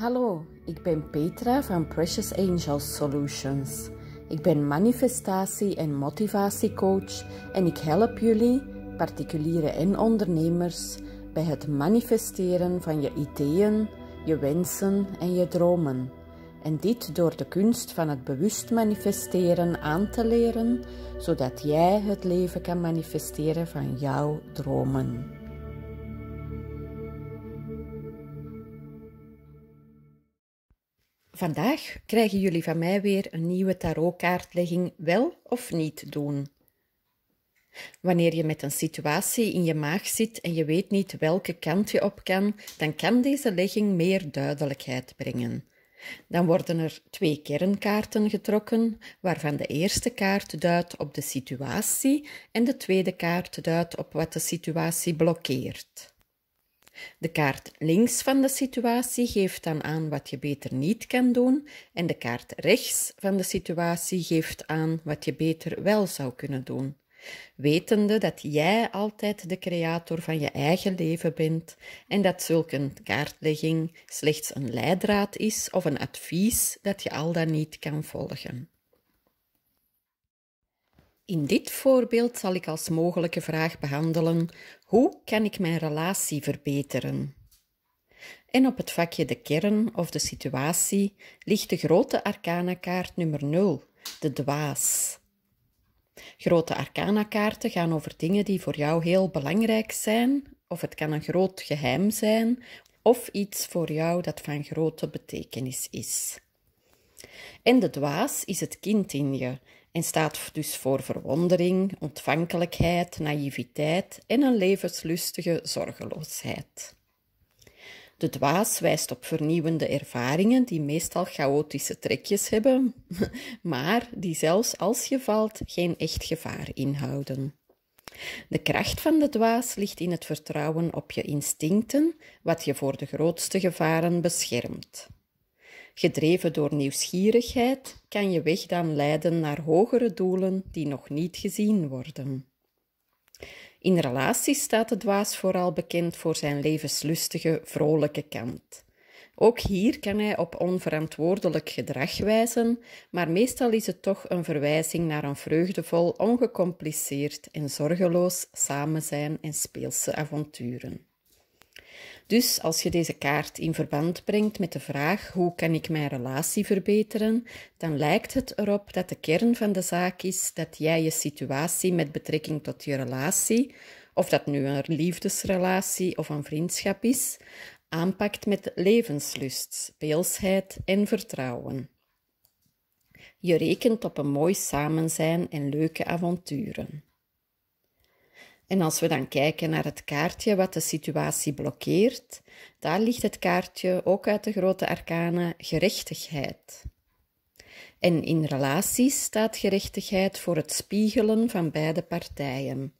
Hallo, ik ben Petra van Precious Angels Solutions. Ik ben manifestatie- en motivatiecoach en ik help jullie, particulieren en ondernemers, bij het manifesteren van je ideeën, je wensen en je dromen. En dit door de kunst van het bewust manifesteren aan te leren, zodat jij het leven kan manifesteren van jouw dromen. Vandaag krijgen jullie van mij weer een nieuwe tarotkaartlegging wel of niet doen. Wanneer je met een situatie in je maag zit en je weet niet welke kant je op kan, dan kan deze legging meer duidelijkheid brengen. Dan worden er twee kernkaarten getrokken, waarvan de eerste kaart duidt op de situatie en de tweede kaart duidt op wat de situatie blokkeert. De kaart links van de situatie geeft dan aan wat je beter niet kan doen en de kaart rechts van de situatie geeft aan wat je beter wel zou kunnen doen. Wetende dat jij altijd de creator van je eigen leven bent en dat zulke kaartlegging slechts een leidraad is of een advies dat je al dan niet kan volgen. In dit voorbeeld zal ik als mogelijke vraag behandelen: hoe kan ik mijn relatie verbeteren? En op het vakje de kern of de situatie ligt de grote arcana-kaart nummer 0, de dwaas. Grote arcana-kaarten gaan over dingen die voor jou heel belangrijk zijn, of het kan een groot geheim zijn, of iets voor jou dat van grote betekenis is. En de dwaas is het kind in je en staat dus voor verwondering, ontvankelijkheid, naïviteit en een levenslustige zorgeloosheid. De dwaas wijst op vernieuwende ervaringen die meestal chaotische trekjes hebben, maar die zelfs als je valt geen echt gevaar inhouden. De kracht van de dwaas ligt in het vertrouwen op je instincten, wat je voor de grootste gevaren beschermt. Gedreven door nieuwsgierigheid kan je weg dan leiden naar hogere doelen die nog niet gezien worden. In relaties staat de dwaas vooral bekend voor zijn levenslustige, vrolijke kant. Ook hier kan hij op onverantwoordelijk gedrag wijzen, maar meestal is het toch een verwijzing naar een vreugdevol, ongecompliceerd en zorgeloos samen zijn en speelse avonturen. Dus als je deze kaart in verband brengt met de vraag hoe kan ik mijn relatie verbeteren, dan lijkt het erop dat de kern van de zaak is dat jij je situatie met betrekking tot je relatie, of dat nu een liefdesrelatie of een vriendschap is, aanpakt met levenslust, speelsheid en vertrouwen. Je rekent op een mooi samen zijn en leuke avonturen. En als we dan kijken naar het kaartje wat de situatie blokkeert, daar ligt het kaartje ook uit de grote arcane gerechtigheid. En in relaties staat gerechtigheid voor het spiegelen van beide partijen.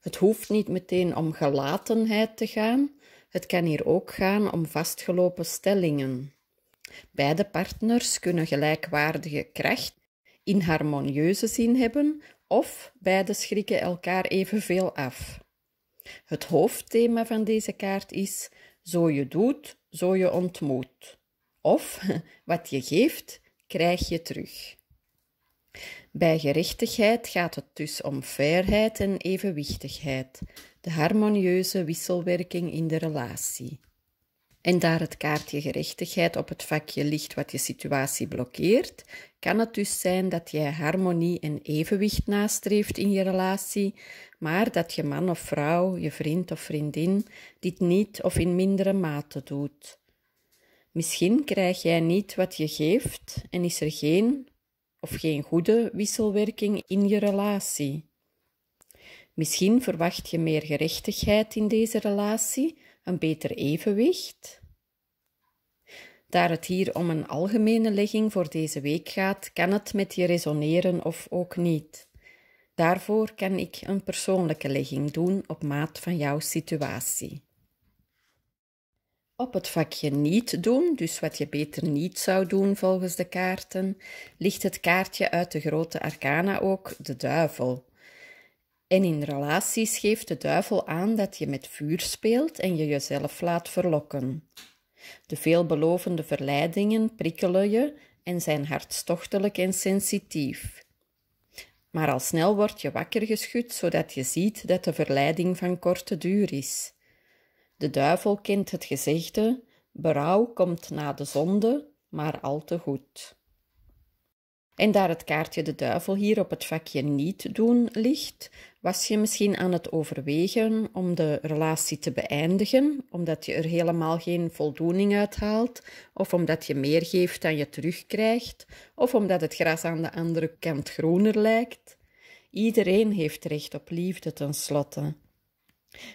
Het hoeft niet meteen om gelatenheid te gaan, het kan hier ook gaan om vastgelopen stellingen. Beide partners kunnen gelijkwaardige kracht in harmonieuze zin hebben of beide schrikken elkaar evenveel af. Het hoofdthema van deze kaart is: zo je doet, zo je ontmoet. Of wat je geeft, krijg je terug. Bij gerechtigheid gaat het dus om fairheid en evenwichtigheid, de harmonieuze wisselwerking in de relatie en daar het kaartje gerechtigheid op het vakje ligt wat je situatie blokkeert, kan het dus zijn dat jij harmonie en evenwicht nastreeft in je relatie, maar dat je man of vrouw, je vriend of vriendin dit niet of in mindere mate doet. Misschien krijg jij niet wat je geeft en is er geen of geen goede wisselwerking in je relatie. Misschien verwacht je meer gerechtigheid in deze relatie, een beter evenwicht. Daar het hier om een algemene legging voor deze week gaat, kan het met je resoneren of ook niet. Daarvoor kan ik een persoonlijke legging doen op maat van jouw situatie. Op het vakje niet doen, dus wat je beter niet zou doen volgens de kaarten, ligt het kaartje uit de grote arcana ook de duivel. En in relaties geeft de duivel aan dat je met vuur speelt en je jezelf laat verlokken. De veelbelovende verleidingen prikkelen je en zijn hartstochtelijk en sensitief. Maar al snel word je wakker geschud, zodat je ziet dat de verleiding van korte duur is. De duivel kent het gezegde: berouw komt na de zonde, maar al te goed. En daar het kaartje de duivel hier op het vakje niet doen ligt, was je misschien aan het overwegen om de relatie te beëindigen, omdat je er helemaal geen voldoening uit haalt, of omdat je meer geeft dan je terugkrijgt, of omdat het gras aan de andere kant groener lijkt. Iedereen heeft recht op liefde tenslotte.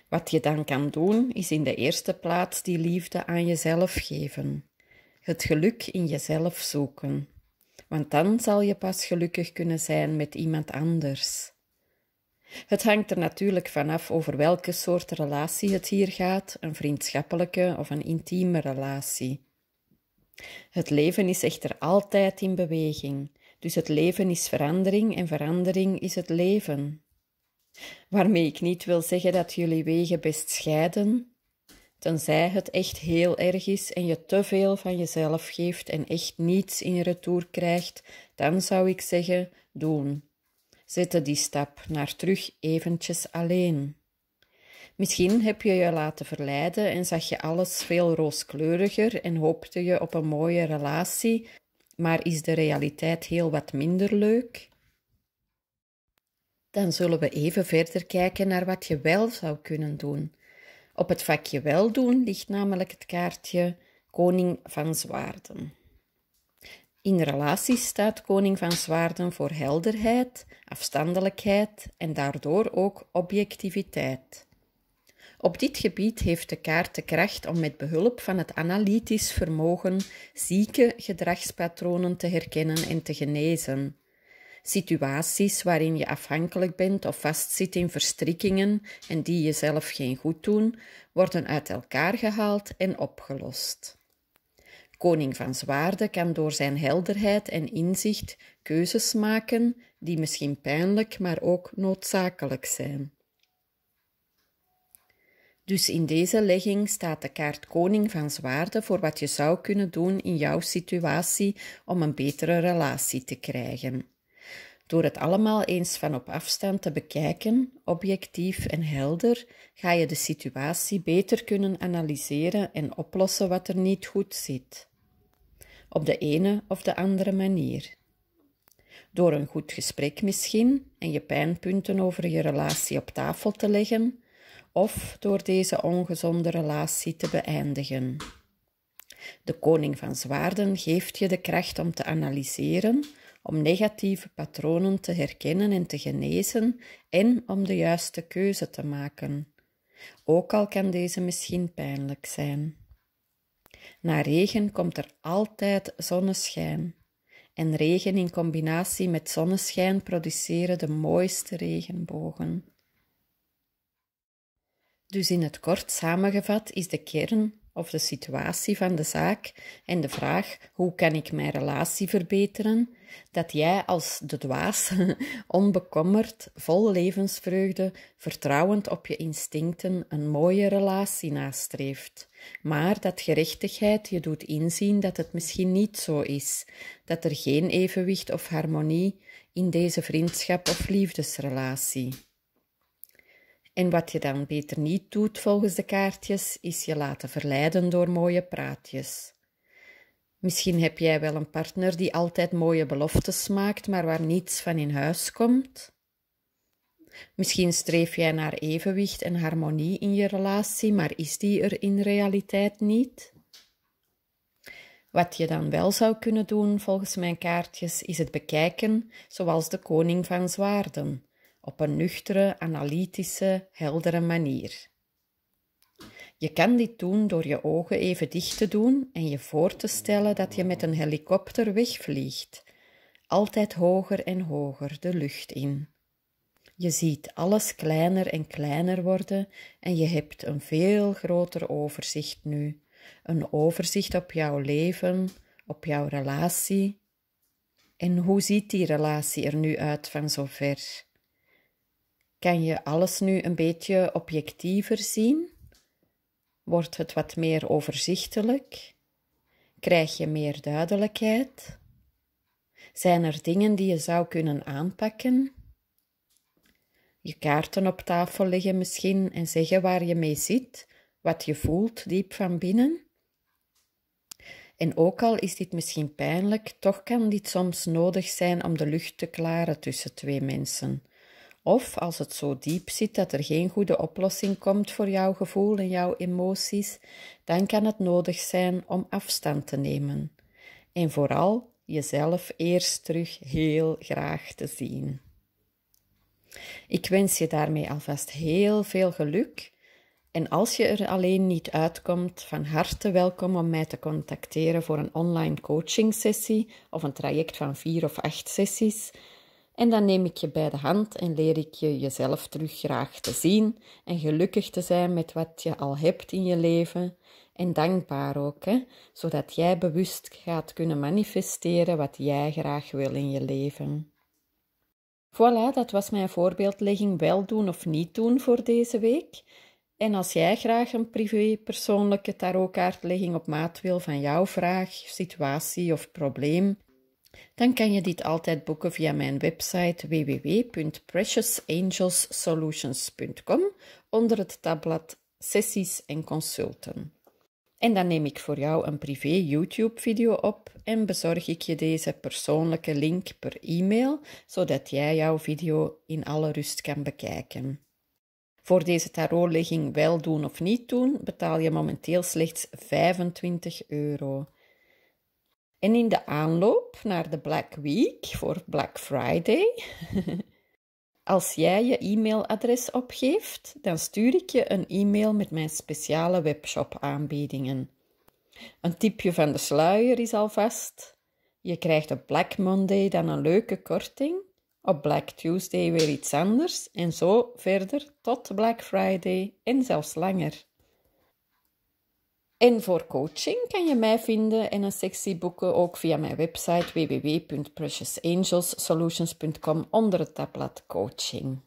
Wat je dan kan doen, is in de eerste plaats die liefde aan jezelf geven. Het geluk in jezelf zoeken want dan zal je pas gelukkig kunnen zijn met iemand anders. Het hangt er natuurlijk vanaf over welke soort relatie het hier gaat, een vriendschappelijke of een intieme relatie. Het leven is echter altijd in beweging, dus het leven is verandering en verandering is het leven. Waarmee ik niet wil zeggen dat jullie wegen best scheiden, tenzij het echt heel erg is en je te veel van jezelf geeft en echt niets in retour krijgt, dan zou ik zeggen: doen. Zette die stap naar terug eventjes alleen. Misschien heb je je laten verleiden en zag je alles veel rooskleuriger en hoopte je op een mooie relatie, maar is de realiteit heel wat minder leuk? Dan zullen we even verder kijken naar wat je wel zou kunnen doen op het vakje weldoen ligt namelijk het kaartje Koning van Zwaarden. In relatie staat Koning van Zwaarden voor helderheid, afstandelijkheid en daardoor ook objectiviteit. Op dit gebied heeft de kaart de kracht om met behulp van het analytisch vermogen zieke gedragspatronen te herkennen en te genezen situaties waarin je afhankelijk bent of vastzit in verstrikkingen en die jezelf geen goed doen, worden uit elkaar gehaald en opgelost. Koning van Zwaarden kan door zijn helderheid en inzicht keuzes maken die misschien pijnlijk, maar ook noodzakelijk zijn. Dus in deze legging staat de kaart Koning van Zwaarden voor wat je zou kunnen doen in jouw situatie om een betere relatie te krijgen. Door het allemaal eens van op afstand te bekijken, objectief en helder, ga je de situatie beter kunnen analyseren en oplossen wat er niet goed zit. Op de ene of de andere manier. Door een goed gesprek misschien en je pijnpunten over je relatie op tafel te leggen, of door deze ongezonde relatie te beëindigen. De koning van zwaarden geeft je de kracht om te analyseren om negatieve patronen te herkennen en te genezen en om de juiste keuze te maken, ook al kan deze misschien pijnlijk zijn. Na regen komt er altijd zonneschijn. En regen in combinatie met zonneschijn produceren de mooiste regenbogen. Dus in het kort samengevat is de kern of de situatie van de zaak en de vraag hoe kan ik mijn relatie verbeteren, dat jij als de dwaas onbekommerd, vol levensvreugde, vertrouwend op je instincten een mooie relatie nastreeft. Maar dat gerechtigheid je doet inzien dat het misschien niet zo is, dat er geen evenwicht of harmonie in deze vriendschap of liefdesrelatie en wat je dan beter niet doet volgens de kaartjes, is je laten verleiden door mooie praatjes. Misschien heb jij wel een partner die altijd mooie beloftes maakt, maar waar niets van in huis komt. Misschien streef jij naar evenwicht en harmonie in je relatie, maar is die er in realiteit niet? Wat je dan wel zou kunnen doen, volgens mijn kaartjes, is het bekijken zoals de koning van zwaarden op een nuchtere, analytische, heldere manier. Je kan dit doen door je ogen even dicht te doen en je voor te stellen dat je met een helikopter wegvliegt, altijd hoger en hoger de lucht in. Je ziet alles kleiner en kleiner worden en je hebt een veel groter overzicht nu. Een overzicht op jouw leven, op jouw relatie. En hoe ziet die relatie er nu uit van zover? Kan je alles nu een beetje objectiever zien? Wordt het wat meer overzichtelijk? Krijg je meer duidelijkheid? Zijn er dingen die je zou kunnen aanpakken? Je kaarten op tafel leggen misschien en zeggen waar je mee zit, wat je voelt diep van binnen. En ook al is dit misschien pijnlijk, toch kan dit soms nodig zijn om de lucht te klaren tussen twee mensen of als het zo diep zit dat er geen goede oplossing komt voor jouw gevoel en jouw emoties, dan kan het nodig zijn om afstand te nemen. En vooral jezelf eerst terug heel graag te zien. Ik wens je daarmee alvast heel veel geluk. En als je er alleen niet uitkomt, van harte welkom om mij te contacteren voor een online coaching sessie of een traject van vier of acht sessies. En dan neem ik je bij de hand en leer ik je jezelf terug graag te zien en gelukkig te zijn met wat je al hebt in je leven. En dankbaar ook, hè? zodat jij bewust gaat kunnen manifesteren wat jij graag wil in je leven. Voilà, dat was mijn voorbeeldlegging wel doen of niet doen voor deze week. En als jij graag een privé persoonlijke tarotkaartlegging op maat wil van jouw vraag, situatie of probleem, dan kan je dit altijd boeken via mijn website www.preciousangelssolutions.com onder het tabblad Sessies en Consulten. En dan neem ik voor jou een privé YouTube-video op en bezorg ik je deze persoonlijke link per e-mail, zodat jij jouw video in alle rust kan bekijken. Voor deze tarotlegging wel doen of niet doen betaal je momenteel slechts 25 euro. En in de aanloop naar de Black Week voor Black Friday, als jij je e-mailadres opgeeft, dan stuur ik je een e-mail met mijn speciale webshop-aanbiedingen. Een tipje van de sluier is alvast. Je krijgt op Black Monday dan een leuke korting, op Black Tuesday weer iets anders en zo verder tot Black Friday en zelfs langer. En voor coaching kan je mij vinden in een sectie boeken ook via mijn website www.preciousangelssolutions.com onder het tabblad coaching.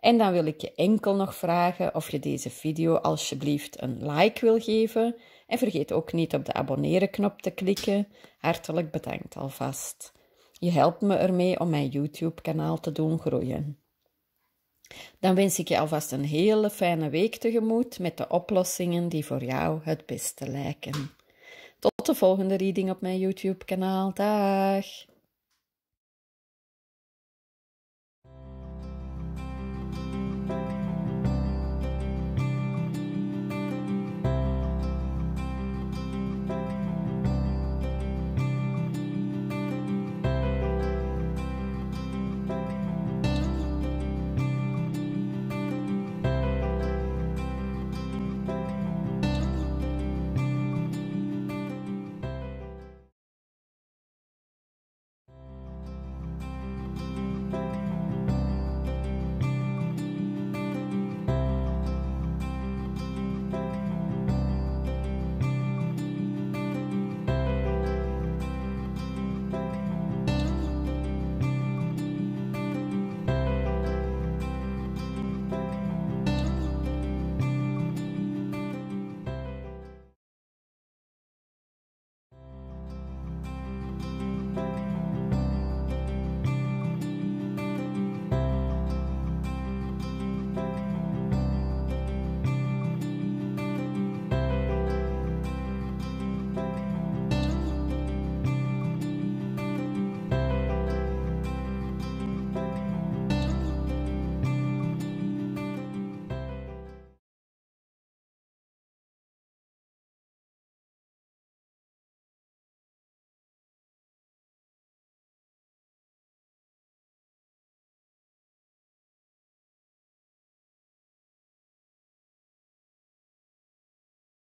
En dan wil ik je enkel nog vragen of je deze video alsjeblieft een like wil geven. En vergeet ook niet op de abonneren knop te klikken. Hartelijk bedankt alvast. Je helpt me ermee om mijn YouTube kanaal te doen groeien. Dan wens ik je alvast een hele fijne week tegemoet met de oplossingen die voor jou het beste lijken. Tot de volgende reading op mijn YouTube-kanaal. Dag!